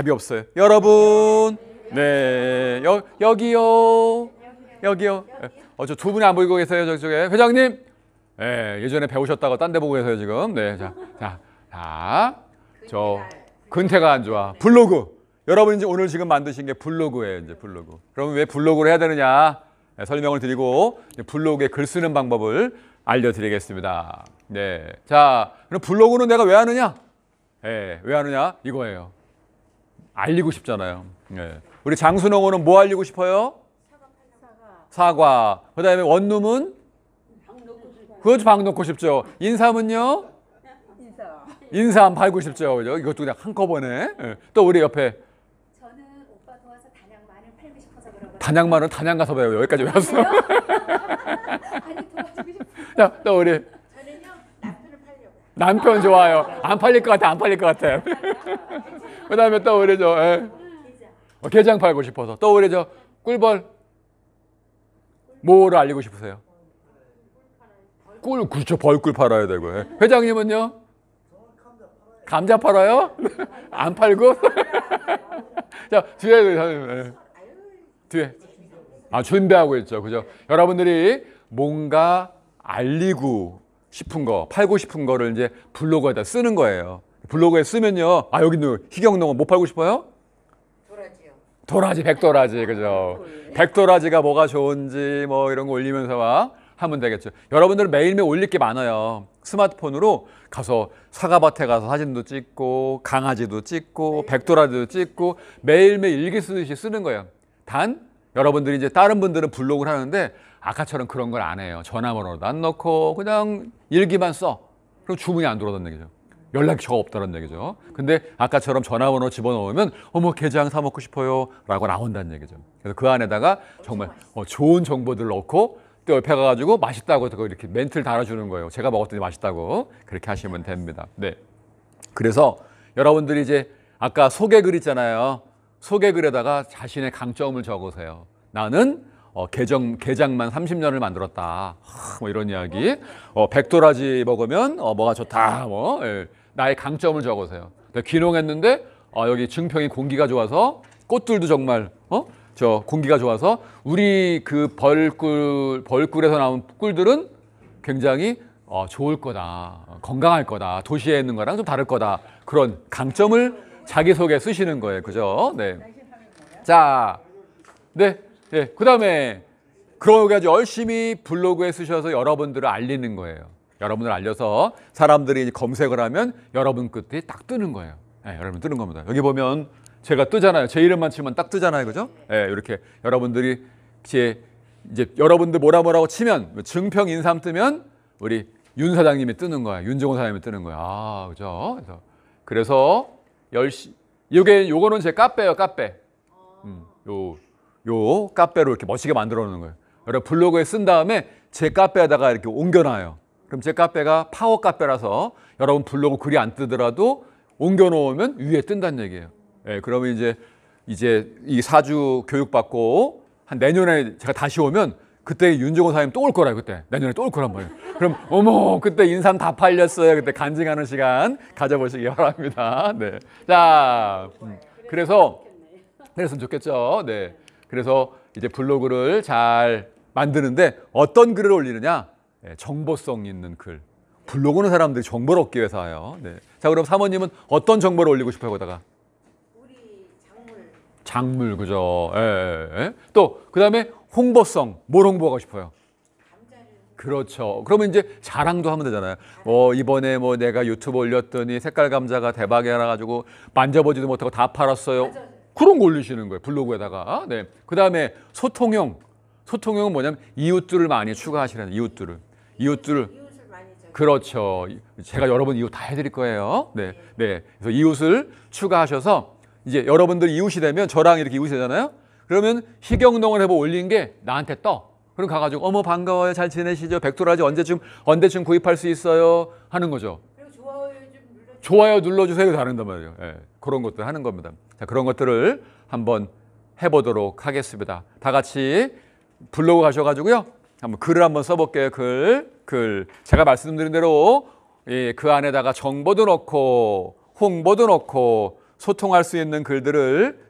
답이 없어요. 여러분, 네, 여, 여기요. 여기요. 예. 어, 저 두 분이 안 보이고 계세요. 저쪽에. 회장님, 예, 예전에 배우셨다고 딴 데 보고 계세요, 지금. 네, 자, 자, 자. 저, 근태가 안 좋아. 블로그. 여러분 이제 오늘 지금 만드신 게 블로그예요, 이제 블로그. 그러면 왜 블로그를 해야 되느냐? 네, 설명을 드리고 블로그에 글 쓰는 방법을 알려드리겠습니다. 네, 자, 그럼 블로그는 내가 왜 하느냐? 예, 네, 왜 하느냐? 이거예요. 알리고 싶잖아요. 예. 우리 장순홍어뭐 알리고 싶어요? 사과. 그 다음에 원룸은? 그것도 방 놓고 싶죠. 인삼은요? 인삼 팔고 싶죠. 그죠? 이것도 그냥 한꺼번에. 예. 또 우리 옆에 단양 마늘 단양 가서 배요 여기까지 배어 아니 도와주고 싶어. 자, 또 우리 남편 좋아요. 안 팔릴 것 같아, 안 팔릴 것 같아. 그 다음에 또 그러죠. 예. 어, 게장 팔고 싶어서. 또 그러죠. 꿀벌. 뭐를 알리고 싶으세요? 꿀, 그렇죠. 벌꿀 팔아야 되고. 예. 회장님은요? 감자 팔아요? 안 팔고? 자, 뒤에, 예. 뒤에. 아, 준비하고 있죠. 그죠? 여러분들이 뭔가 알리고 싶은 거, 팔고 싶은 거를 이제 블로그에다 쓰는 거예요. 블로그에 쓰면요. 아, 여기희경농은못 뭐 팔고 싶어요? 도라지 백도라지. 아, 그죠? 백도라지가 뭐가 좋은지 뭐 이런 거 올리면서 막 하면 되겠죠. 여러분들 매일매일 올릴 게 많아요. 스마트폰으로 가서 사과밭에 가서 사진도 찍고 강아지도 찍고 백도라지도 찍고 매일매일 일기 쓰듯이 쓰는 거예요. 단 여러분들이 이제 다른 분들은 블로그를 하는데 아까처럼 그런 걸 안 해요. 전화번호도 안 넣고 그냥 일기만 써. 그럼 주문이 안들어온다 얘기죠. 연락처가 없다는 얘기죠. 근데 아까처럼 전화번호 집어넣으면 어머 게장 사 먹고 싶어요 라고 나온다는 얘기죠. 그래서 그 안에다가 정말 어, 좋은 정보들 넣고 또 옆에 가가지고 맛있다고 이렇게 멘트를 달아주는 거예요. 제가 먹었더니 맛있다고 그렇게 하시면 됩니다. 네. 그래서 여러분들이 이제 아까 소개글 있잖아요. 소개글에다가 자신의 강점을 적으세요. 나는 어, 개정, 개장만 30년을 만들었다. 하, 뭐 이런 이야기. 어, 백도라지 먹으면 어, 뭐가 좋다. 뭐 예. 나의 강점을 적으세요. 네, 귀농했는데 어, 여기 증평이 공기가 좋아서 꽃들도 정말 어? 저 공기가 좋아서 우리 그 벌꿀 벌꿀에서 나온 꿀들은 굉장히 어, 좋을 거다, 어, 건강할 거다, 도시에 있는 거랑 좀 다를 거다 그런 강점을 자기 소개 쓰시는 거예요, 그죠? 네. 자, 네. 예, 그 다음에 그러고 아주 열심히 블로그에 쓰셔서 여러분들을 알리는 거예요. 여러분을 알려서 사람들이 검색을 하면 여러분 끝에 딱 뜨는 거예요. 예, 여러분 뜨는 겁니다. 여기 보면 제가 뜨잖아요. 제 이름만 치면 딱 뜨잖아요. 그죠? 예, 이렇게 여러분들이 제 이제 여러분들 뭐라 뭐라고 치면 뭐 증평 인삼 뜨면 우리 윤 사장님이 뜨는 거야. 윤종호 사장님이 뜨는 거야. 아, 그죠? 그래서 그래서 열시 요게 요거는 제 카페예요, 카페. 음, 요요 카페로 이렇게 멋지게 만들어 놓는 거예요. 여러분 블로그에 쓴 다음에 제 카페에다가 이렇게 옮겨놔요. 그럼 제 카페가 파워 카페라서 여러분 블로그 글이 안 뜨더라도 옮겨놓으면 위에 뜬다는 얘기예요. 예, 그러면 이제 이제 이 사주 교육받고 한 내년에 제가 다시 오면 그때 윤종호 사장님 또 올 거라 그때 내년에 또 올 거란 말이에요. 그럼 어머 그때 인삼 다 팔렸어요. 그때 간증하는 시간 가져보시기 바랍니다. 네, 자 음. 그래서 그랬으면 좋겠죠. 네. 그래서 이제 블로그를 잘 만드는데 어떤 글을 올리느냐? 네, 정보성 있는 글. 블로그는 사람들이 정보를 얻기 위해서 해요. 네. 자, 그럼 사모님은 어떤 정보를 올리고 싶어요, 거다가? 우리 작물. 작물, 그죠. 예, 예, 예. 또, 그 다음에 홍보성. 뭘 홍보하고 싶어요? 그렇죠. 그러면 이제 자랑도 하면 되잖아요. 뭐 이번에 뭐 내가 유튜브 올렸더니 색깔 감자가 대박이 나가지고 만져보지도 못하고 다 팔았어요. 맞아. 그런 거 올리시는 거예요. 블로그에다가. 네. 그 다음에 소통형. 소통형은 뭐냐면 이웃들을 많이 추가하시라는 이웃들을. 이웃들을. 그렇죠. 제가 여러분 이웃 다 해드릴 거예요. 네. 네. 그래서 이웃을 추가하셔서 이제 여러분들 이웃이 되면 저랑 이렇게 이웃이 되잖아요. 그러면 희경동을 해보 올린 게 나한테 떠. 그럼 가가지고 어머 반가워요. 잘 지내시죠? 백도라지 언제쯤 언제쯤 구입할 수 있어요? 하는 거죠. 좋아요 눌러주세요 다른단 말이에요. 예, 그런 것들 하는 겁니다. 자, 그런 것들을 한번 해보도록 하겠습니다. 다 같이 블로그 가셔가지고요. 한번 글을 한번 써볼게요. 글, 글. 제가 말씀드린 대로 예, 그 안에다가 정보도 넣고 홍보도 넣고 소통할 수 있는 글들을